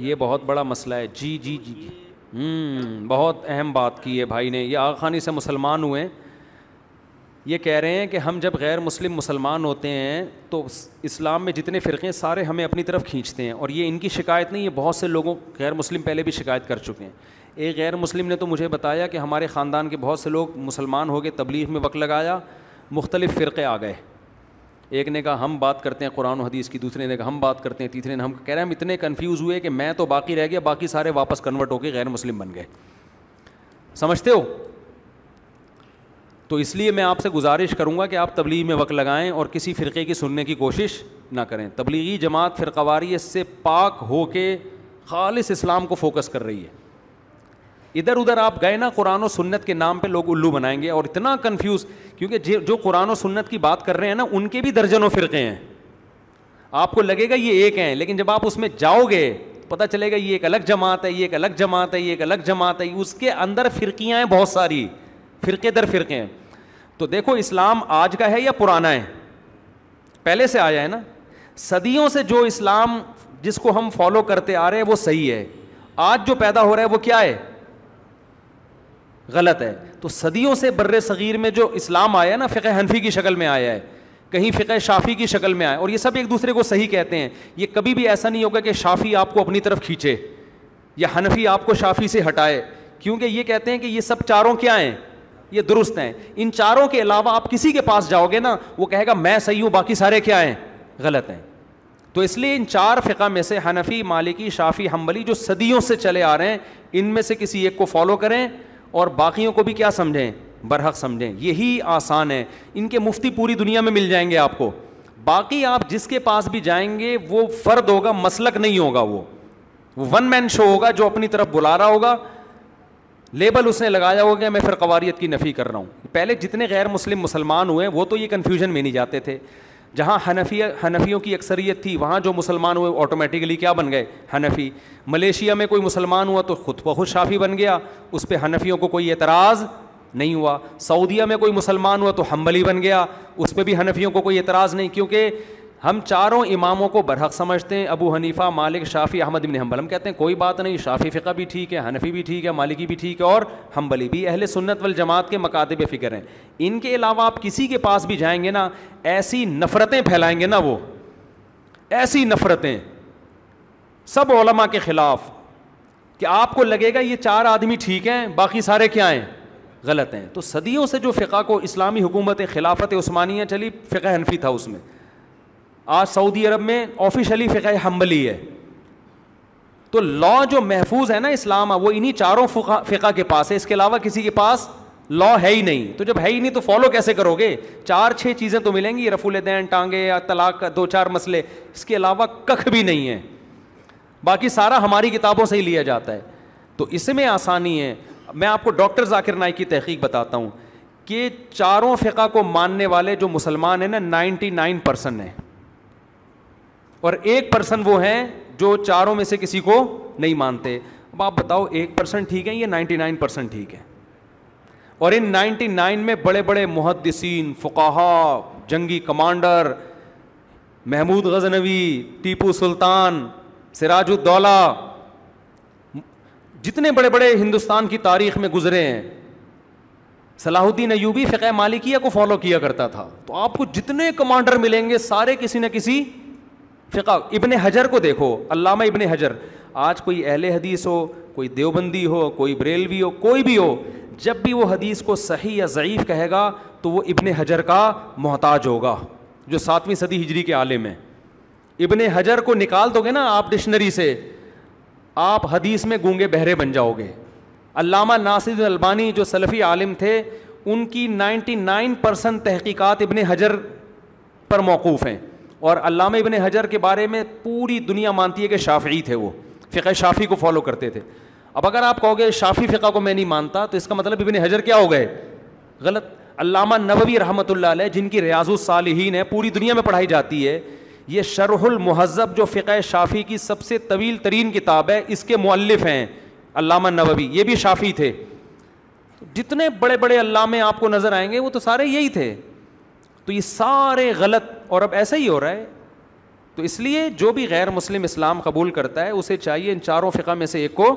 ये बहुत बड़ा मसला है जी जी जी जी हम्म, बहुत अहम बात की है भाई ने ये आगा खानी से मुसलमान हुए ये कह रहे हैं कि हम जब गैर मुस्लिम मुसलमान होते हैं तो इस्लाम में जितने फ़िरक़े सारे हमें अपनी तरफ खींचते हैं और ये इनकी शिकायत नहीं ये बहुत से लोगों गैर मुस्लिम पहले भी शिकायत कर चुके हैं एक गैर मुस्लिम ने तो मुझे बताया कि हमारे ख़ानदान के बहुत से लोग मुसलमान हो गए तबलीग में वक्त लगाया मुख्तलिफ़ फ़िरक़े आ गए एक ने कहा हम बात करते हैं कुरान हदीस की दूसरे ने कहा हम बात करते हैं तीसरे ने हम कह रहे हैं हम इतने कन्फ्यूज़ हुए कि मैं तो बाकी रह गया बाकी सारे वापस कन्वर्ट होकर गैर मुस्लिम बन गए समझते हो तो इसलिए मैं आपसे गुजारिश करूँगा कि आप तबलीग में वक्त लगाएं और किसी फ़िरके की सुनने की कोशिश ना करें तबलीगी जमात फ़िरकवारी से पाक होके खालिस इस्लाम को फोकस कर रही है इधर उधर आप गए ना कुरान और सुन्नत के नाम पे लोग उल्लू बनाएंगे और इतना कंफ्यूज क्योंकि जो कुरान और सुन्नत की बात कर रहे हैं ना उनके भी दर्जनों फ़िरके हैं आपको लगेगा ये एक हैं लेकिन जब आप उसमें जाओगे तो पता चलेगा ये एक अलग जमात है ये एक अलग जमात है ये एक अलग जमात है उसके अंदर फ़िरकियाँ हैं बहुत सारी फ़िरके दर फ़िरके हैं तो देखो इस्लाम आज का है या पुराना है पहले से आया है ना सदियों से जो इस्लाम जिसको हम फॉलो करते आ रहे हैं वो सही है आज जो पैदा हो रहा है वो क्या है गलत है तो सदियों से बर्र सग़ीर में जो इस्लाम आया ना फ़िक़ हनफी की शक्ल में आया है कहीं फ़िक़ शाफ़ी की शक्ल में आए और ये सब एक दूसरे को सही कहते हैं ये कभी भी ऐसा नहीं होगा कि शाफ़ी आपको अपनी तरफ खींचे या हनफी आपको शाफ़ी से हटाए क्योंकि ये कहते हैं कि ये सब चारों क्या हैं ये दुरुस्त हैं इन चारों के अलावा आप किसी के पास जाओगे ना वो कहेगा मैं सही हूँ बाकी सारे क्या हैं गलत हैं तो इसलिए इन चार फ़िका में से हनफी मालिकी शाफ़ी हम्बली जो सदियों से चले आ रहे हैं इनमें से किसी एक को फॉलो करें और बाकियों को भी क्या समझें बरहक समझें यही आसान है इनके मुफ्ती पूरी दुनिया में मिल जाएंगे आपको बाकी आप जिसके पास भी जाएंगे वो फ़र्द होगा मसलक नहीं होगा वो वो वन मैन शो होगा जो अपनी तरफ बुला रहा होगा लेबल उसने लगाया होगा मैं फिर कवारीत की नफ़ी कर रहा हूँ पहले जितने गैर मुस्लिम मुसलमान हुए वो तो ये कन्फ्यूजन में नहीं जाते थे जहाँ हनफिया हनफियों की अक्सरियत थी वहाँ जो मुसलमान हुए ऑटोमेटिकली क्या बन गए हनफी मलेशिया में कोई मुसलमान हुआ तो खुद ब शाफी बन गया उस पर हनफियों को कोई एतराज़ नहीं हुआ सऊदिया में कोई मुसलमान हुआ तो हम्बली बन गया उस पर भी हनफियों को कोई एतराज़ नहीं क्योंकि हम चारों इमामों को बरहक समझते हैं अबू हनीफ़ा मालिक शाफ़ी अहमद इबन हम्बल हम कहते हैं कोई बात नहीं शाफ़ी फ़िका भी ठीक है हनफी भी ठीक है मालिकी भी ठीक है और हम्बली भी अहल सुन्नत वल जमात के पर फ़िक्र हैं इनके अलावा आप किसी के पास भी जाएंगे ना ऐसी नफ़रतें फैलाएंगे ना वो ऐसी नफ़रतें सब उलमा के ख़िलाफ़ कि आपको लगेगा ये चार आदमी ठीक हैं बाकी सारे क्या हैं गलत हैं तो सदियों से जो फ़िका को इस्लामी हुकूमत खिलाफत उस्मानिया चली फ़िका हनफी था उसमें आज सऊदी अरब में ऑफिशली फ़िका हम्बली है तो लॉ जो महफूज है ना इस्लाम वो इन्हीं चारों फ़िका के पास है इसके अलावा किसी के पास लॉ है ही नहीं तो जब है ही नहीं तो फॉलो कैसे करोगे चार छः चीज़ें तो मिलेंगी रफूल दैन टांगे या तलाक दो चार मसले इसके अलावा कख भी नहीं है बाकी सारा हमारी किताबों से ही लिया जाता है तो इसमें आसानी है मैं आपको डॉक्टर जाकिर नाइक की तहकीक बताता हूँ कि चारों फ़िका को मानने वाले जो मुसलमान हैं ना नाइन परसेंट हैं और एक पर्सन वो हैं जो चारों में से किसी को नहीं मानते अब आप बताओ एक परसेंट ठीक है या नाइन्टी नाइन परसेंट ठीक है और इन नाइन्टी नाइन में बड़े बड़े मुहदसिन फ़ुकाहा जंगी कमांडर महमूद गजनवी टीपू सुल्तान सिराजुद्दौला जितने बड़े बड़े हिंदुस्तान की तारीख में गुजरे हैं सलाहुद्दीन अयूबी फ़िक मालिकिया को फॉलो किया करता था तो आपको जितने कमांडर मिलेंगे सारे किसी न किसी फ़िका इबन हजर को देखो अलामा इबन हजर आज कोई अहल हदीस हो कोई देवबंदी हो कोई बरेलवी हो कोई भी हो जब भी वो हदीस को सही या ज़यीफ़ कहेगा तो वो इबन हजर का मोहताज होगा जो सातवीं सदी हिजरी के आलम है इबन हजर को निकाल दोगे ना आप डिक्शनरी से आप हदीस में गूंगे बहरे बन जाओगे अलामा नासिरबानी जो सलफ़ी आलम थे उनकी नाइन परसेंट तहकीक़ात इबन हजर पर मौकूफ़ हैं और अलामा इबन हजर के बारे में पूरी दुनिया मानती है कि शाफ़ी थे वो फ़िका शाफ़ी को फॉलो करते थे अब अगर आप कहोगे शाफ़ी फ़िका को मैं नहीं मानता तो इसका मतलब इबन हजर क्या हो गए गलत अलामा नबी रहमत जिनकी रियाजुलसालहीन है पूरी दुनिया में पढ़ाई जाती है ये शरहलमहज़ब जो फ़िका शाफ़ी की सबसे तवील तरीन किताब है इसके मुल्लिफ़ हैं अलामा नबी ये भी शाफ़ी थे जितने बड़े बड़े अलामे आपको नज़र आएंगे वो तो सारे यही थे तो ये सारे गलत और अब ऐसा ही हो रहा है तो इसलिए जो भी गैर मुस्लिम इस्लाम कबूल करता है उसे चाहिए इन चारों फ़िका में से एक को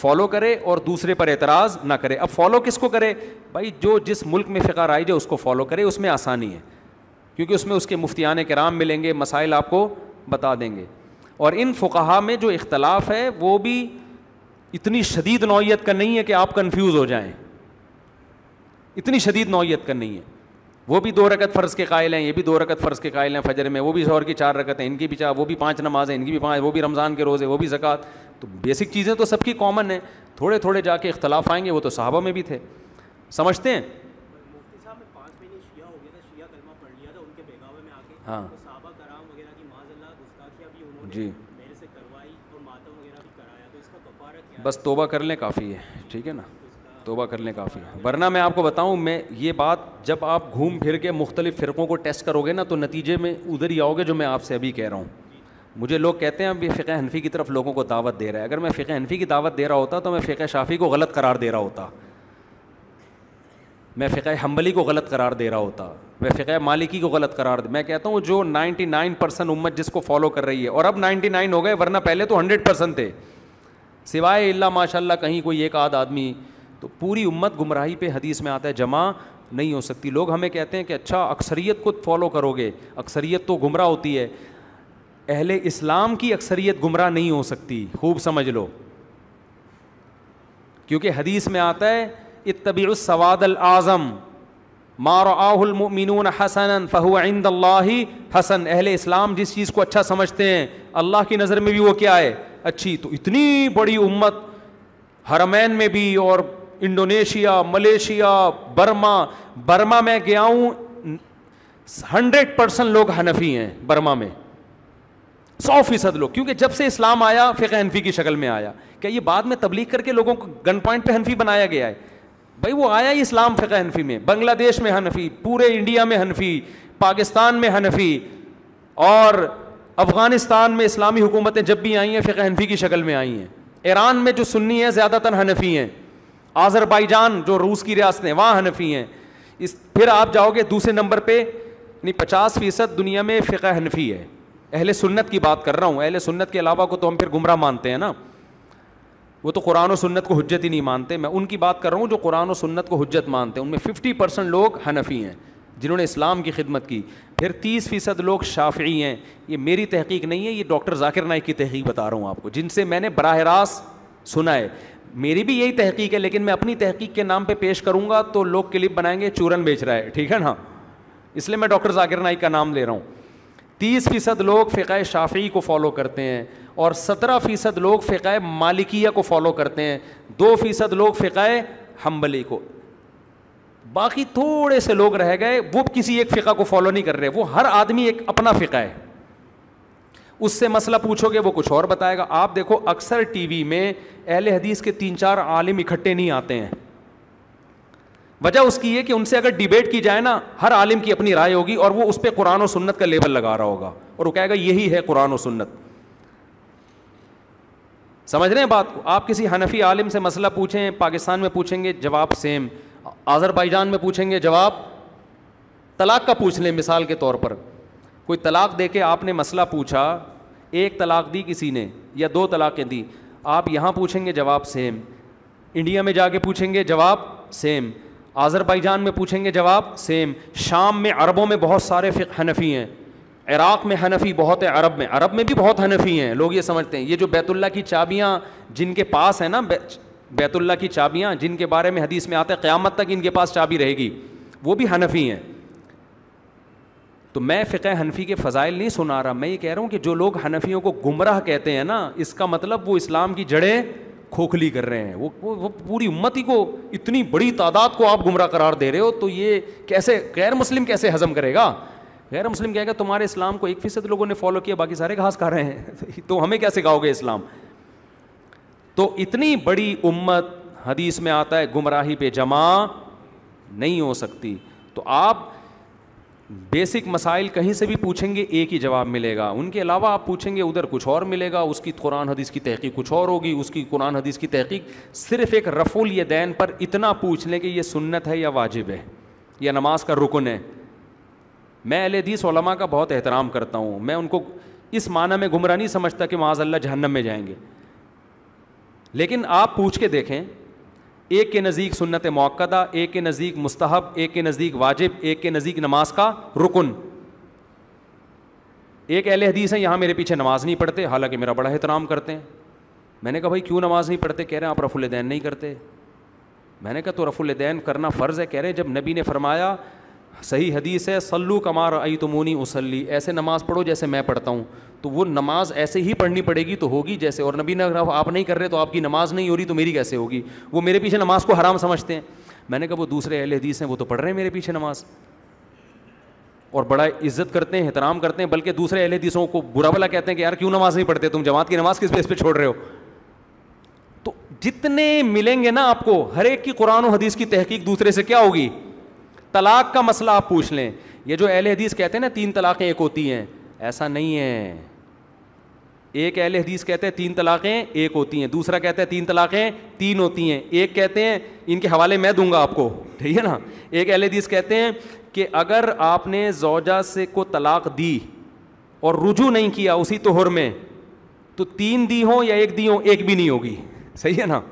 फॉलो करे और दूसरे पर एतराज़ ना करे अब फॉलो किस को करे भाई जो जिस मुल्क में फ़िका राइज है उसको फॉलो करे उसमें आसानी है क्योंकि उसमें उसके मुफ्तियान कराम मिलेंगे मसाइल आपको बता देंगे और इन फ़ुकाहा में जो इख्तलाफ है वो भी इतनी शदीद नौीयत का नहीं है कि आप कन्फ्यूज़ हो जाएं इतनी शदीद नौीयत का नहीं है वो भी दो रकत फ़र्ज़ के कायल हैं ये भी दो रकत फ़र्ज़ के कायल हैं फजर में वो भी शहर की चार रकत हैं इनकी भी चार वो भी पाँच नमाज़ें इनकी भी पाँच वो भी रमज़ान के रोज़े वो भी ज़क़़त तो बेसिक चीज़ें तो सबकी कॉमन है थोड़े थोड़े जाके इख्तलाफ आएंगे वो तो साहबा में भी थे समझते हैं हाँ तो जी तो बस तोबा कर लें काफ़ी है ठीक है ना तोबा कर लें काफ़ी वरना मैं आपको बताऊं मैं ये बात जब आप घूम फिर के मुख्तलिफ़ फ़िरक़ों को टेस्ट करोगे ना तो नतीजे में उधर ही आओगे जो मैं आपसे अभी कह रहा हूँ मुझे लोग कहते हैं अभी ये फ़िक़ हनफ़ी की तरफ लोगों को दावत दे रहा है अगर मैं फ़िक़ हनफ़ी की दावत दे रहा होता तो मैं फ़िक़ शाफ़ी को गलत करार दे रहा होता मैं फ़िक़ हम्बली को गलत करार दे रहा होता मैं फ़िक़ मालिकी को गलत करार मैं कहता हूँ जो नाइन्टी नाइन परसेंट उम्मत जिसको फॉलो कर रही है और अब नाइन्टी नाइन हो गए वरना पहले तो हंड्रेड परसेंट थे सिवाय अल्ला माशाल्लाह कहीं कोई एक आध आदमी तो पूरी उम्मत गुमराही पे हदीस में आता है जमा नहीं हो सकती लोग हमें कहते हैं कि अच्छा अक्सरियत को फॉलो करोगे अक्सरियत तो गुमराह होती है अहले इस्लाम की अक्सरियत गुमराह नहीं हो सकती खूब समझ लो क्योंकि हदीस में आता है इतबीसवादल आज़म मारमिन हसन फ़हु हसन अहले इस्लाम जिस चीज़ को अच्छा समझते हैं अल्लाह की नज़र में भी वो क्या है अच्छी तो इतनी बड़ी उम्मत हरमैन में भी और इंडोनेशिया मलेशिया बर्मा बर्मा में गया हूँ हंड्रेड परसेंट लोग हनफी हैं बर्मा में सौ फीसद लोग क्योंकि जब से इस्लाम आया फ़िक हनफी की शक्ल में आया क्या ये बाद में तबलीग करके लोगों को गन पॉइंट पे हनफी बनाया गया है भाई वो आया ही इस्लाम फ़िक हनफी में बांग्लादेश में हनफी पूरे इंडिया में हनफी पाकिस्तान में हनफी और अफ़गानिस्तान में इस्लामी हुकूमतें जब भी आई हैं फ़िक हनफी की शक्ल में आई हैं ईरान में जो सुन्नी है ज़्यादातर हनफी हैं आज़रबाईजान जो रूस की रियासतें वहाँ हनफी हैं इस फिर आप जाओगे दूसरे नंबर पर नहीं पचास फ़ीसद दुनिया में फ़िका हनफी है अहल सुन्नत की बात कर रहा हूँ अहल सुन्नत के अलावा को तो हम फिर गुमराह मानते हैं ना वो तो कुरान और सुन्नत को हजत ही नहीं मानते मैं उनकी बात कर रहा हूँ जो कुरान और सुन्नत को हजत मानते हैं उनमें फिफ्टी परसेंट लोग हनफी हैं जिन्होंने इस्लाम की खिदमत की फिर तीस फ़ीसद लोग शाफी हैं ये मेरी तहकीक नहीं है ये डॉक्टर जाकिर नाइक की तहकीक बता रहा हूँ आपको जिनसे मैंने बरह रास्त सुना है मेरी भी यही तहकीक है लेकिन मैं अपनी तहकीक के नाम पे पेश करूँगा तो लोग क्लिप बनाएंगे चूरन बेच रहा है ठीक है ना इसलिए मैं डॉक्टर जाकिर नाइक का नाम ले रहा हूँ तीस फ़ीसद लोग फ़िका शाफ़ी को फॉलो करते हैं और सत्रह फ़ीसद लोग फ़िका मालिकिया को फॉलो करते हैं दो फ़ीसद लोग फ़िका हम्बली को बाकी थोड़े से लोग रह गए वो किसी एक फ़िका को फॉलो नहीं कर रहे वो हर आदमी एक अपना फ़िका है उससे मसला पूछोगे वो कुछ और बताएगा आप देखो अक्सर टीवी में अहल हदीस के तीन चार आलिम इकट्ठे नहीं आते हैं वजह उसकी है कि उनसे अगर डिबेट की जाए ना हर आलिम की अपनी राय होगी और वो उस पर कुरान और सुन्नत का लेबल लगा रहा होगा और वो कहेगा यही है कुरान और सुन्नत समझ रहे हैं बात को आप किसी हनफी आलिम से मसला पूछें पाकिस्तान में पूछेंगे जवाब सेम आज़रबाईजान में पूछेंगे जवाब तलाक का पूछ लें मिसाल के तौर पर कोई तलाक दे के आपने मसला पूछा एक तलाक दी किसी ने या दो तलाक़ें दी आप यहाँ पूछेंगे जवाब सेम इंडिया में जाके पूछेंगे जवाब सेम आज़रबाईजान में पूछेंगे जवाब सेम शाम में अरबों में बहुत सारे हनफ़ी हैं इराक़ में हनफ़ी बहुत है अरब में अरब में भी बहुत हनफ़ी हैं लोग ये समझते हैं ये जो बैतुल्ला की चाबियाँ जिनके पास हैं ना बै, बैतुल्ला की चाबियाँ जिनके बारे में हदीस में आते है क़्यामत तक इनके पास चाबी रहेगी वो भी हनफ़ी हैं तो मैं फ़िक हनफी के फ़जाइल नहीं सुना रहा मैं ये कह रहा हूँ कि जो लोग हनफियों को गुमराह कहते हैं ना इसका मतलब वो इस्लाम की जड़ें खोखली कर रहे हैं वो वो, वो पूरी उम्मत ही को इतनी बड़ी तादाद को आप गुमराह करार दे रहे हो तो ये कैसे गैर मुस्लिम कैसे हज़म करेगा गैर मुस्लिम कहेगा तुम्हारे इस्लाम को एक फ़ीसद लोगों ने फॉलो किया बाकी सारे घास खा रहे हैं तो हमें कैसे गाओगे इस्लाम तो इतनी बड़ी उम्मत हदीस में आता है गुमराही पे जमा नहीं हो सकती तो आप बेसिक मसाइल कहीं से भी पूछेंगे एक ही जवाब मिलेगा उनके अलावा आप पूछेंगे उधर कुछ और मिलेगा उसकी कुरान हदीस की तहकीक कुछ और होगी उसकी कुरान हदीस की तहकीक सिर्फ एक रफुल दैन पर इतना पूछ लें कि यह सुन्नत है या वाजिब है या नमाज का रुकन है मैं अलहदीस का बहुत एहतराम करता हूँ मैं उनको इस माना में गुमराह नहीं समझता कि माजल्ला अल्लाह जहन्नम में जाएंगे लेकिन आप पूछ के देखें एक के नज़ीक सुन्नत मौक़दा एक के नज़ीक मुस्तहब एक के नज़दीक वाजिब एक के नज़ीक नमाज का रुकन एक अहल हदीस हैं यहाँ मेरे पीछे नमाज़ नहीं पढ़ते हालांकि मेरा बड़ा एहतराम करते हैं मैंने कहा भाई क्यों नमाज़ नहीं पढ़ते कह रहे हैं आप रफुलदैन नहीं करते मैंने कहा तो रफुलदैन करना फ़र्ज़ है कह रहे हैं जब नबी ने फरमाया सही हदीस है सल्लू कमार आई तुमोनी उसली ऐसे नमाज़ पढ़ो जैसे मैं पढ़ता हूँ तो वो नमाज़ ऐसे ही पढ़नी पड़ेगी तो होगी जैसे और नबी ने आप नहीं कर रहे तो आपकी नमाज़ नहीं हो रही तो मेरी कैसे होगी वो मेरे पीछे नमाज को हराम समझते हैं मैंने कहा वो दूसरे अहल हदीस हैं वो तो पढ़ रहे हैं मेरे पीछे नमाज और बड़ा इज्जत करते हैं एहतराम करते हैं बल्कि दूसरे अहल हदीसों को बुरा भला कहते हैं कि यार क्यों नमाज़ नहीं पढ़ते तुम जमात की नमाज़ किस बेस पर छोड़ रहे हो तो जितने मिलेंगे ना आपको हर एक की कुरान और हदीस की तहकीक दूसरे से क्या होगी तलाक का मसला आप पूछ लें ये जो अहल हदीस कहते हैं ना तीन तलाक़ें एक होती हैं ऐसा नहीं है एक अहल हदीस कहते हैं तीन तलाक़ें एक होती हैं दूसरा कहता है तीन तलाक़ें तीन होती हैं एक कहते हैं इनके हवाले मैं दूंगा आपको ठीक है ना एक अहल हदीस कहते हैं कि अगर आपने जौजा से को तलाक दी और रुझू नहीं किया उसी तोहर में तो तीन दी हो या एक दी हो एक भी नहीं होगी सही है ना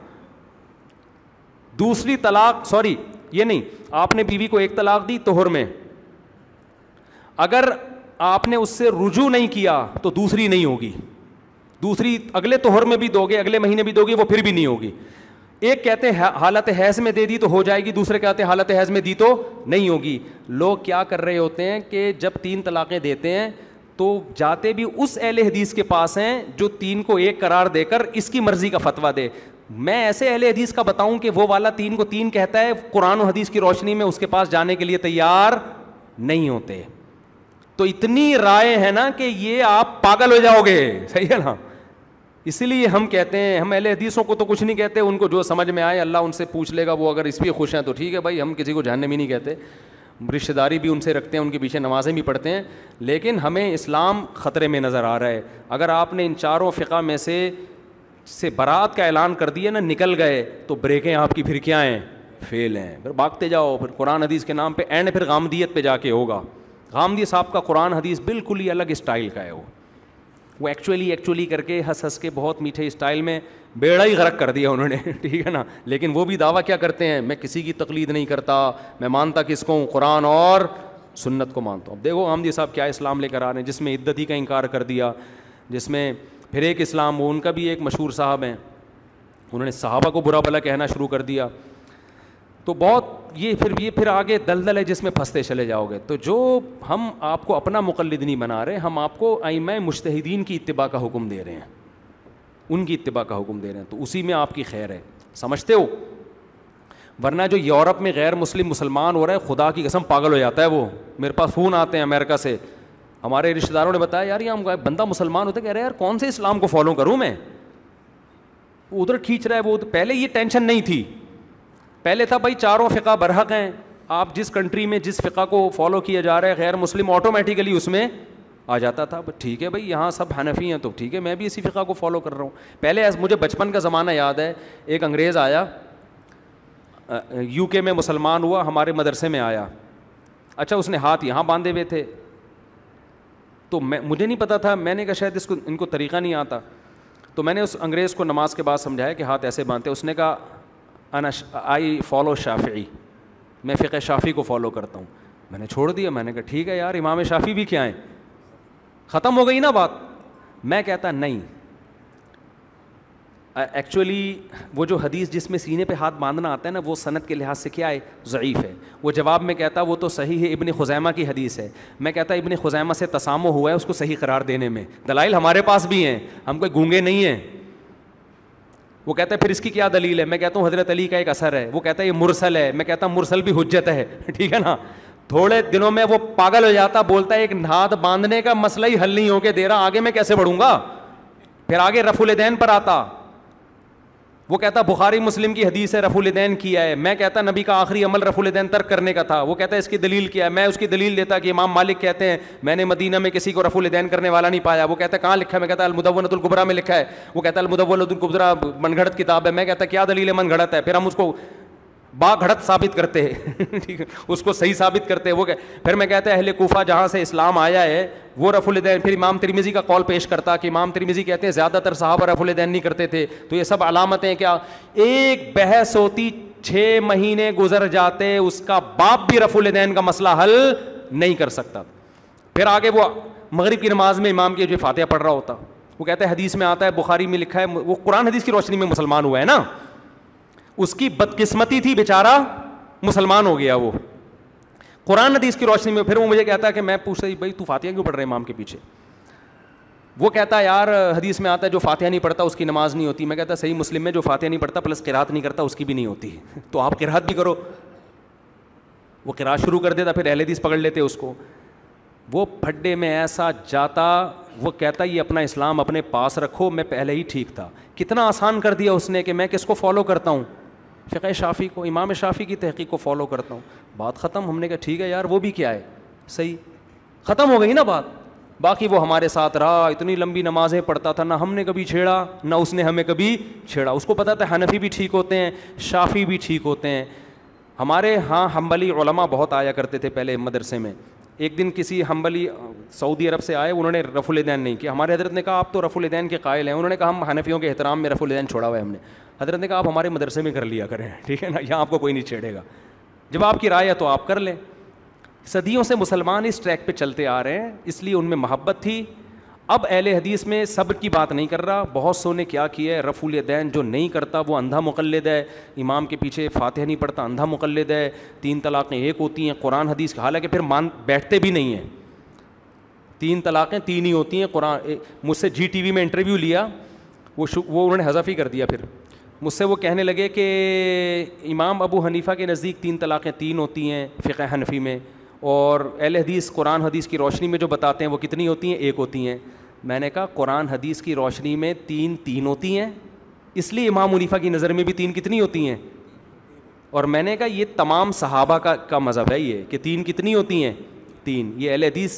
दूसरी तलाक सॉरी ये नहीं आपने बीवी को एक तलाक दी तोहर में अगर आपने उससे रुजू नहीं किया तो दूसरी नहीं होगी दूसरी अगले तोहर में भी दोगे अगले महीने भी दोगे वो फिर भी नहीं होगी एक कहते हैं हालत हैज में दे दी तो हो जाएगी दूसरे कहते हैं हालत हैज में दी तो नहीं होगी लोग क्या कर रहे होते हैं कि जब तीन तलाक़ें देते हैं तो जाते भी उस अहल हदीस के पास हैं जो तीन को एक करार देकर इसकी मर्ज़ी का फतवा दे मैं ऐसे अहले हदीस का बताऊं कि वो वाला तीन को तीन कहता है कुरान और हदीस की रोशनी में उसके पास जाने के लिए तैयार नहीं होते तो इतनी राय है ना कि ये आप पागल हो जाओगे सही है ना इसीलिए हम कहते हैं हम अहले हदीसों को तो कुछ नहीं कहते उनको जो समझ में आए अल्लाह उनसे पूछ लेगा वो अगर इस पर खुश हैं तो ठीक है भाई हम किसी को जानने भी नहीं कहते रिश्तेदारी भी उनसे रखते हैं उनके पीछे नमाजें भी पढ़ते हैं लेकिन हमें इस्लाम ख़तरे में नज़र आ रहा है अगर आपने इन चारों फ़िका में से से बारात का ऐलान कर दिए ना निकल गए तो ब्रेकें आपकी फिर क्या हैं फेल हैं फिर भागते जाओ फिर कुरान हदीस के नाम पे एंड फिर गामदियत पे जाके होगा गामदी साहब का कुरान हदीस बिल्कुल ही अलग स्टाइल का है वो वो एक्चुअली एक्चुअली करके हंस हंस के बहुत मीठे स्टाइल में बेड़ा ही गरक कर दिया उन्होंने ठीक है ना लेकिन वो भी दावा क्या करते हैं मैं किसी की तकलीद नहीं करता मैं मानता किसको हूँ कुरान और सुन्नत को मानता हूँ अब देखो आमदी साहब क्या इस्लाम लेकर आ रहे हैं जिसमें ही का इनकार कर दिया जिसमें फिर एक इस्लाम वो उनका भी एक मशहूर साहब हैं उन्होंने साहबा को बुरा भला कहना शुरू कर दिया तो बहुत ये फिर ये फिर आगे दलदल है जिसमें फंसते चले जाओगे तो जो हम आपको अपना मुकलद नहीं बना रहे हम आपको आइम मुश्तिदीन की इतबा का हुक्म दे रहे हैं उनकी इतबा का हुक्म दे रहे हैं तो उसी में आपकी खैर है समझते हो वरना जो यूरोप में गैर मुस्लिम मुसलमान हो रहे हैं खुदा की कसम पागल हो जाता है वो मेरे पास फ़ोन आते हैं अमेरिका से हमारे रिश्तेदारों ने बताया यार यहाँ बंदा मुसलमान होता कह रहे यार कौन से इस्लाम को फॉलो करूँ मैं उधर खींच रहा है वो पहले ये टेंशन नहीं थी पहले था भाई चारों फ़िका बरहक हैं आप जिस कंट्री में जिस फ़िका को फॉलो किया जा रहा है गैर मुस्लिम ऑटोमेटिकली उसमें आ जाता था बट ठीक है भाई यहाँ सब हनफी हैं तो ठीक है मैं भी इसी फ़िका को फॉलो कर रहा हूँ पहले ऐसा मुझे बचपन का ज़माना याद है एक अंग्रेज़ आया यूके में मुसलमान हुआ हमारे मदरसे में आया अच्छा उसने हाथ यहाँ बांधे हुए थे तो मैं मुझे नहीं पता था मैंने कहा शायद इसको इनको तरीका नहीं आता तो मैंने उस अंग्रेज़ को नमाज के बाद समझाया कि हाथ ऐसे बांधते उसने कहा अना आई फॉलो शाफ़ी मैं फ़िक शाफ़ी को फॉलो करता हूँ मैंने छोड़ दिया मैंने कहा ठीक है यार इमाम शाफ़ी भी क्या है ख़त्म हो गई ना बात मैं कहता नहीं एक्चुअली वो जो हदीस जिसमें सीने पे हाथ बांधना आता है ना वो सनत के लिहाज से क्या है ज़यीफ़ है वो जवाब में कहता वो तो सही है इबन खुजैमा की हदीस है मैं कहता इबन खुजैमा से तसामो हुआ है उसको सही करार देने में दलाइल हमारे पास भी हैं हम कोई गूंगे नहीं हैं वो कहता है फिर इसकी क्या दलील है मैं कहता हूँ हज़रत अली का एक असर है वो कहता है ये मुरसल है मैं कहता हूँ मुरसल भी हजत है ठीक है ना थोड़े दिनों में वो पागल हो जाता बोलता है एक हाथ बांधने का मसला ही हल नहीं होके दे रहा आगे मैं कैसे बढ़ूँगा फिर आगे रफुल पर आता वो कहता बुखारी मुस्लिम की हदीस है रफुलदैन किया है मैं कहता नबी का आखिरी अमल रफुलदैन तर्क करने का था वो कहता इसकी दलील किया है मैं उसकी दलील देता कि इमाम मालिक कहते हैं मैंने मदीना में किसी को रफुलदैन करने वाला नहीं पाया वो कहता कहाँ लिखा है मैं कहता अलमुदवनतुलगुबरा में लिखा है वो कहता मन घड़त किताब है मैं कहता क्या दलील है घड़त है फिर हम उसको बा घड़त साबित करते हैं ठीक है उसको सही साबित करते हैं वो कह फिर मैं कहता है अहले कोफा जहाँ से इस्लाम आया है वो रफुलदैन फिर इमाम तिरमिज़ी का कॉल पेश करता कि इमाम तिरमिज़ी कहते हैं ज़्यादातर साहबा रफुलदैन नहीं करते थे तो ये सब अलामतें क्या एक बहस होती छः महीने गुजर जाते उसका बाप भी रफुलदैन का मसला हल नहीं कर सकता फिर आगे वो मगरब की नमाज में इमाम की जो फातह पढ़ रहा होता वो कहते हैं हदीस में आता है बुखारी में लिखा है वो कुरान हदीस की रोशनी में मुसलमान हुआ है ना उसकी बदकिस्मती थी बेचारा मुसलमान हो गया वो कुरान हदीस की रोशनी में फिर वो मुझे कहता है कि मैं पूछ रही भाई तू फातिया क्यों पढ़ रहे इमाम के पीछे वो कहता है यार हदीस में आता है जो फातिहा नहीं पढ़ता उसकी नमाज़ नहीं होती मैं कहता सही मुस्लिम में जो फातिहा नहीं पढ़ता प्लस किरात नहीं करता उसकी भी नहीं होती तो आप किरात भी करो वो किरात शुरू कर देता फिर हदीस पकड़ लेते उसको वो फड्डे में ऐसा जाता वो कहता ये अपना इस्लाम अपने पास रखो मैं पहले ही ठीक था कितना आसान कर दिया उसने कि मैं किसको फॉलो करता हूँ फ़िक शाफ़ी को इमाम शाफ़ी की तहकीक को फॉलो करता हूँ बात ख़त्म हमने कहा ठीक है यार वो भी क्या है सही ख़त्म हो गई ना बात बाकी वो हमारे साथ रहा इतनी लंबी नमाज़ें पढ़ता था ना हमने कभी छेड़ा ना उसने हमें कभी छेड़ा उसको पता था हनफी भी ठीक होते हैं शाफ़ी भी ठीक होते हैं हमारे हाँ हम्बली बहुत आया करते थे पहले मदरसे में एक दिन किसी हम्बली सऊदी अरब से आए उन्होंने रफुलदैन नहीं किया हमारे हजरत ने कहा आप तो रफुल्दैन के कायल हैं उन्होंने कहा हम हनफियों के एहतराम में रफुलदैन छोड़ा हुआ है हमने हजरत ने कहा आप हमारे मदरसे में कर लिया करें ठीक है ना यहाँ आपको कोई नहीं छेड़ेगा जब आपकी राय है तो आप कर लें सदियों से मुसलमान इस ट्रैक पे चलते आ रहे हैं इसलिए उनमें मोहब्बत थी अब अहले हदीस में सब्र की बात नहीं कर रहा बहुत सो ने क्या किया है रफ़ुल दैन जो नहीं करता वो अंधा मुकलद है इमाम के पीछे फातह नहीं पढ़ता अंधा मुकलद है तीन तलाक़ें एक होती हैं कुरान हदीस हालांकि फिर मान बैठते भी नहीं हैं तीन तलाक़ें तीन ही होती हैं कुरान मुझसे जी टी वी में इंटरव्यू लिया वो वो उन्होंने हजफ़ ही कर दिया फिर मुझसे वो कहने लगे कि इमाम अबू हनीफ़ा के नज़दीक तीन तलाक़ें तीन होती हैं फ़िक हनफ़ी में और एल हदीस कुरान हदीस की रोशनी में जो बताते हैं वो कितनी होती हैं एक होती हैं मैंने कहा कुरान हदीस की रोशनी में तीन तीन होती हैं इसलिए इमाम मुनीफ़ा की नज़र में भी तीन कितनी होती हैं और मैंने कहा ये तमाम सहाबा का का मज़हब है ये कि तीन कितनी होती हैं तीन ये एल हदीस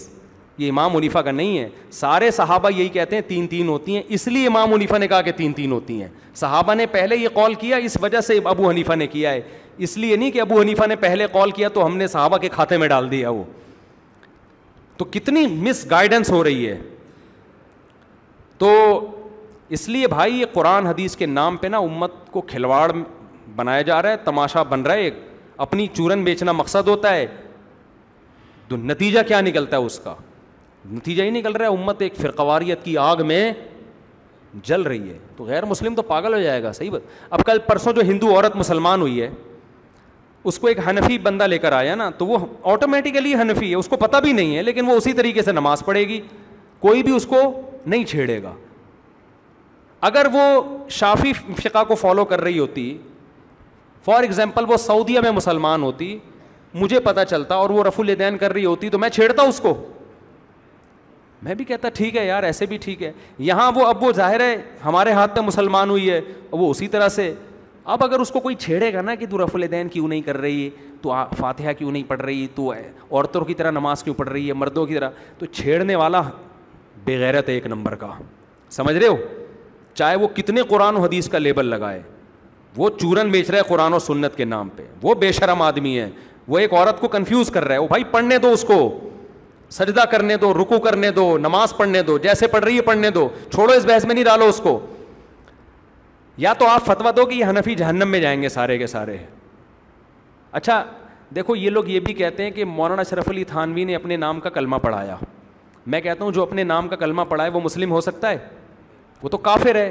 ये इमाम मुनीफा का नहीं है सारे सहाबा यही कहते हैं तीन तीन होती हैं इसलिए इमाम मुनीफा ने कहा कि तीन तीन होती हैं सहाबा ने पहले ये कॉल किया इस वजह से अबू हनीफा ने किया है इसलिए नहीं कि अबू हनीफा ने पहले कॉल किया तो हमने सहाबा के खाते में डाल दिया वो तो कितनी मिस गाइडेंस हो रही है तो इसलिए भाई ये कुरान हदीस के नाम पर ना उम्मत को खिलवाड़ बनाया जा रहा है तमाशा बन रहा है अपनी चूरन बेचना मकसद होता है तो नतीजा क्या निकलता है उसका नतीजा ही निकल रहा है उम्मत एक फिरकवारीत की आग में जल रही है तो गैर मुस्लिम तो पागल हो जाएगा सही बात अब कल परसों जो हिंदू औरत मुसलमान हुई है उसको एक हनफी बंदा लेकर आया ना तो वो ऑटोमेटिकली हनफी है उसको पता भी नहीं है लेकिन वो उसी तरीके से नमाज पढ़ेगी कोई भी उसको नहीं छेड़ेगा अगर वो शाफी फ़िका को फॉलो कर रही होती फॉर एग्ज़ाम्पल वो सऊदिया में मुसलमान होती मुझे पता चलता और वो रफुल्दैन कर रही होती तो मैं छेड़ता उसको मैं भी कहता ठीक है यार ऐसे भी ठीक है यहाँ वो अब वो जाहिर है हमारे हाथ में मुसलमान हुई है और वो उसी तरह से अब अगर उसको कोई छेड़ेगा ना कि तू रफुल दैन क्यों नहीं कर रही है तो फातिहा क्यों नहीं पढ़ रही तो औरतों की तरह नमाज क्यों पढ़ रही है मर्दों की तरह तो छेड़ने वाला बेगैरत है एक नंबर का समझ रहे हो चाहे वो कितने कुरान हदीस का लेबल लगाए वो चूरन बेच रहा है कुरान और सुन्नत के नाम पे वो बेशरम आदमी है वो एक औरत को कंफ्यूज कर रहा है वो भाई पढ़ने दो उसको सजदा करने दो रुकू करने दो नमाज पढ़ने दो जैसे पढ़ रही है पढ़ने दो छोड़ो इस बहस में नहीं डालो उसको या तो आप फतवा दो कि ये हनफी जहन्नम में जाएंगे सारे के सारे अच्छा देखो ये लोग ये भी कहते हैं कि मौलाना अशरफ अली थानवी ने अपने नाम का कलमा पढ़ाया मैं कहता हूँ जो अपने नाम का कलमा पढ़ाए वो मुस्लिम हो सकता है वो तो काफिर है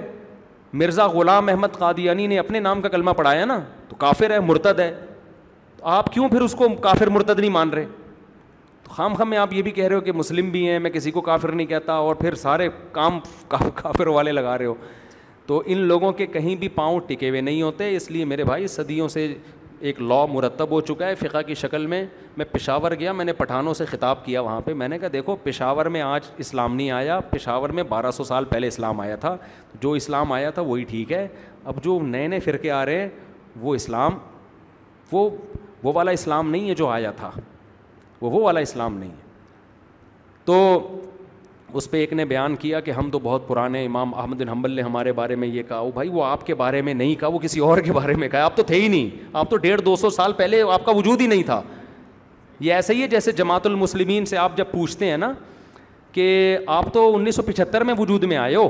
मिर्ज़ा ग़ुलाम अहमद कादियानी ने अपने नाम का कलमा पढ़ाया ना तो काफिर है मुर्तद है तो आप क्यों फिर उसको काफिर मुर्तद नहीं मान रहे तो खाम खाम में आप ये भी कह रहे हो कि मुस्लिम भी हैं मैं किसी को काफिर नहीं कहता और फिर सारे काम का, काफिर वाले लगा रहे हो तो इन लोगों के कहीं भी पाँव टिके हुए नहीं होते इसलिए मेरे भाई सदियों से एक लॉ मुरतब हो चुका है फ़िका की शक्ल में मैं पेशावर गया मैंने पठानों से ख़िताब किया वहाँ पे मैंने कहा देखो पेशावर में आज इस्लाम नहीं आया पेशावर में 1200 साल पहले इस्लाम आया था जो इस्लाम आया था वही ठीक है अब जो नए नए फ़िरके आ रहे हैं वो इस्लाम वो वो वाला इस्लाम नहीं है जो आया था वो वो वाला इस्लाम नहीं है तो उस पर एक ने बयान किया कि हम तो बहुत पुराने इमाम अहमद बिन हम्बल ने हमारे बारे में ये कहा वो भाई वो आपके बारे में नहीं कहा वो किसी और के बारे में कहा आप तो थे ही नहीं आप तो डेढ़ दो सौ साल पहले आपका वजूद ही नहीं था ये ऐसे ही है जैसे जमातुल मुस्लिमीन से आप जब पूछते हैं ना कि आप तो उन्नीस सौ पिछहत्तर में वजूद में आए हो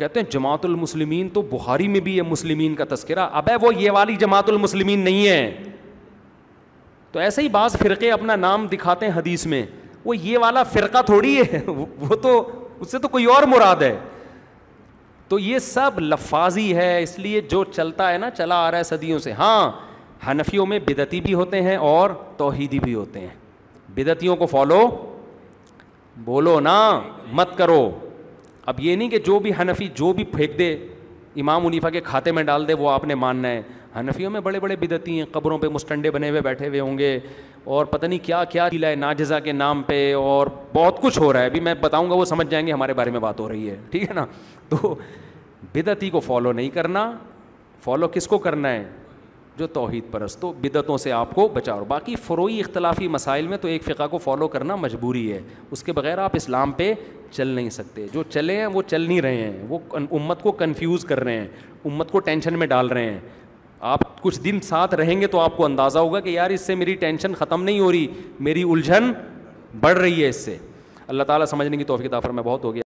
कहते हैं जमातुल मुस्लिमीन तो बुहारी में भी है मुस्लिमीन का तस्करा अब वो ये वाली जमातुल मुस्लिमीन नहीं है तो ऐसे ही बाज़ फ़िरके अपना नाम दिखाते हैं हदीस में वो ये वाला फ़िरका थोड़ी है वो तो उससे तो कोई और मुराद है तो ये सब लफाजी है इसलिए जो चलता है ना चला आ रहा है सदियों से हाँ हनफियों में बिदती भी होते हैं और तोहीदी भी होते हैं बिदतियों को फॉलो बोलो ना मत करो अब ये नहीं कि जो भी हनफी जो भी फेंक दे इमाम मुनीफा के खाते में डाल दे वो आपने मानना है हनफियों में बड़े बड़े बिदती हैं कब्रों पे मुस्टंडे बने हुए बैठे हुए होंगे और पता नहीं क्या क्या किला नाजज़ा के नाम पे और बहुत कुछ हो रहा है अभी मैं बताऊँगा वो समझ जाएंगे हमारे बारे में बात हो रही है ठीक है ना तो बिदती को फॉलो नहीं करना फॉलो किसको करना है जो तोहद परस्त तो बिदतों से आपको बचाओ बाकी फ़रोई इख्तलाफी मसाइल में तो एक फ़िका को फॉलो करना मजबूरी है उसके बगैर आप इस्लाम पे चल नहीं सकते जो चले हैं वो चल नहीं रहे हैं वो उम्मत को कंफ्यूज कर रहे हैं उम्मत को टेंशन में डाल रहे हैं आप कुछ दिन साथ रहेंगे तो आपको अंदाज़ा होगा कि यार इससे मेरी टेंशन ख़त्म नहीं हो रही मेरी उलझन बढ़ रही है इससे अल्लाह ताला समझने की तोफ़ी दाफर में बहुत हो गया